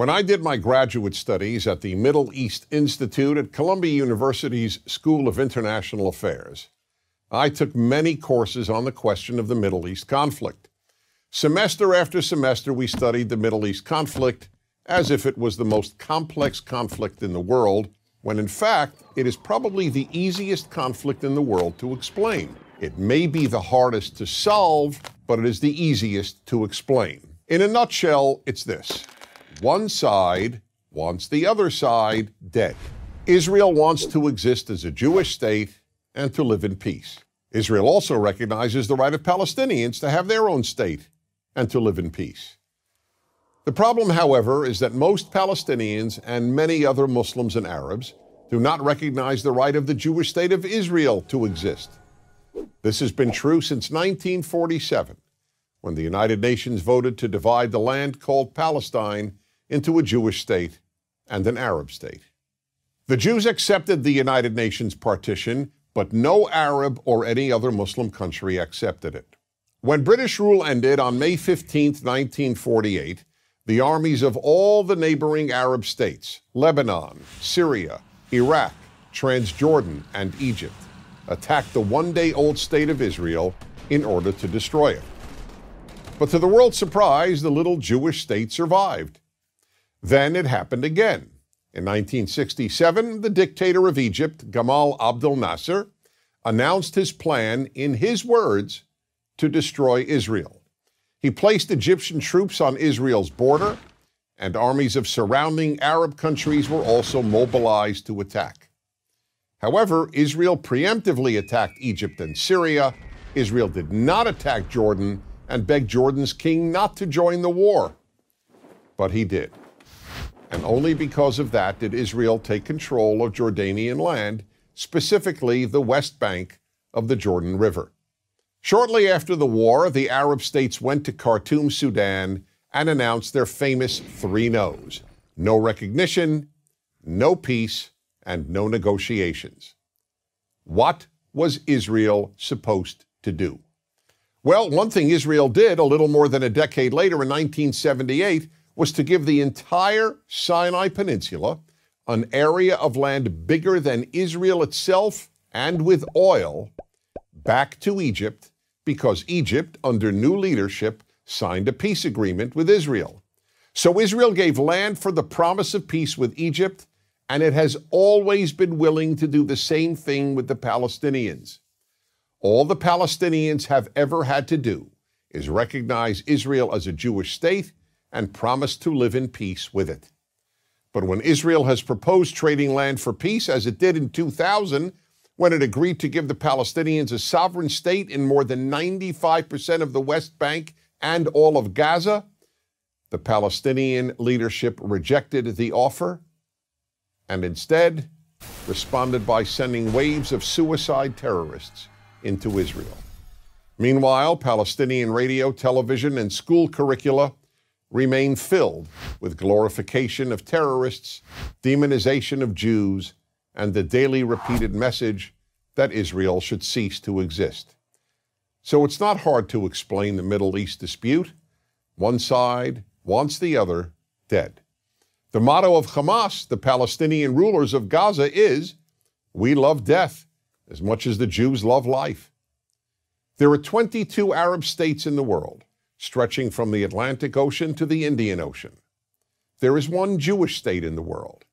When I did my graduate studies at the Middle East Institute at Columbia University's School of International Affairs, I took many courses on the question of the Middle East conflict. Semester after semester, we studied the Middle East conflict as if it was the most complex conflict in the world, when in fact, it is probably the easiest conflict in the world to explain. It may be the hardest to solve, but it is the easiest to explain. In a nutshell, it's this. One side wants the other side dead. Israel wants to exist as a Jewish state and to live in peace. Israel also recognizes the right of Palestinians to have their own state and to live in peace. The problem, however, is that most Palestinians and many other Muslims and Arabs do not recognize the right of the Jewish state of Israel to exist. This has been true since 1947, when the United Nations voted to divide the land called Palestine into a Jewish state and an Arab state. The Jews accepted the United Nations partition, but no Arab or any other Muslim country accepted it. When British rule ended on May 15, 1948, the armies of all the neighboring Arab states, Lebanon, Syria, Iraq, Transjordan, and Egypt, attacked the one day old state of Israel in order to destroy it. But to the world's surprise, the little Jewish state survived then it happened again. In 1967, the dictator of Egypt, Gamal Abdel Nasser, announced his plan, in his words, to destroy Israel. He placed Egyptian troops on Israel's border, and armies of surrounding Arab countries were also mobilized to attack. However, Israel preemptively attacked Egypt and Syria. Israel did not attack Jordan and begged Jordan's king not to join the war. But he did. And only because of that did Israel take control of Jordanian land, specifically the west bank of the Jordan River. Shortly after the war, the Arab states went to Khartoum, Sudan, and announced their famous three no's no recognition, no peace, and no negotiations. What was Israel supposed to do? Well, one thing Israel did a little more than a decade later in 1978 was to give the entire Sinai Peninsula, an area of land bigger than Israel itself and with oil, back to Egypt because Egypt, under new leadership, signed a peace agreement with Israel. So Israel gave land for the promise of peace with Egypt, and it has always been willing to do the same thing with the Palestinians. All the Palestinians have ever had to do is recognize Israel as a Jewish state and promised to live in peace with it. But when Israel has proposed trading land for peace, as it did in 2000, when it agreed to give the Palestinians a sovereign state in more than 95% of the West Bank and all of Gaza, the Palestinian leadership rejected the offer and instead responded by sending waves of suicide terrorists into Israel. Meanwhile, Palestinian radio, television, and school curricula remain filled with glorification of terrorists, demonization of Jews, and the daily repeated message that Israel should cease to exist. So it's not hard to explain the Middle East dispute. One side wants the other dead. The motto of Hamas, the Palestinian rulers of Gaza, is We love death as much as the Jews love life. There are 22 Arab states in the world stretching from the Atlantic Ocean to the Indian Ocean. There is one Jewish state in the world,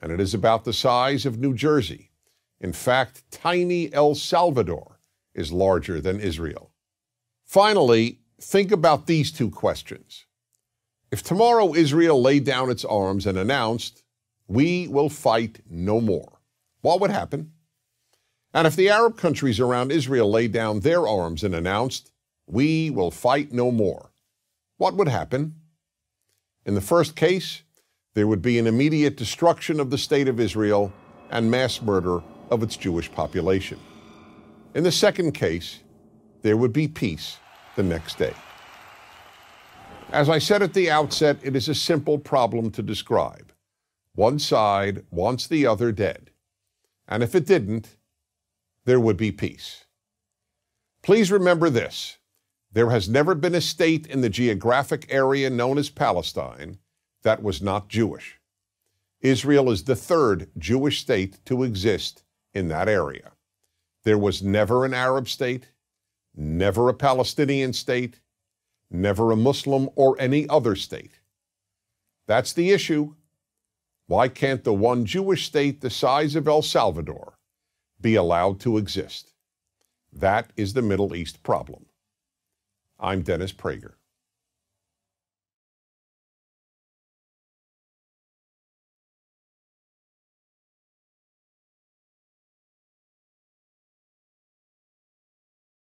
and it is about the size of New Jersey. In fact, tiny El Salvador is larger than Israel. Finally, think about these two questions. If tomorrow Israel laid down its arms and announced, we will fight no more, what would happen? And if the Arab countries around Israel laid down their arms and announced, we will fight no more. What would happen? In the first case, there would be an immediate destruction of the State of Israel and mass murder of its Jewish population. In the second case, there would be peace the next day. As I said at the outset, it is a simple problem to describe. One side wants the other dead. And if it didn't, there would be peace. Please remember this there has never been a state in the geographic area known as Palestine that was not Jewish. Israel is the third Jewish state to exist in that area. There was never an Arab state, never a Palestinian state, never a Muslim or any other state. That's the issue. Why can't the one Jewish state the size of El Salvador be allowed to exist? That is the Middle East problem. I'm Dennis Prager.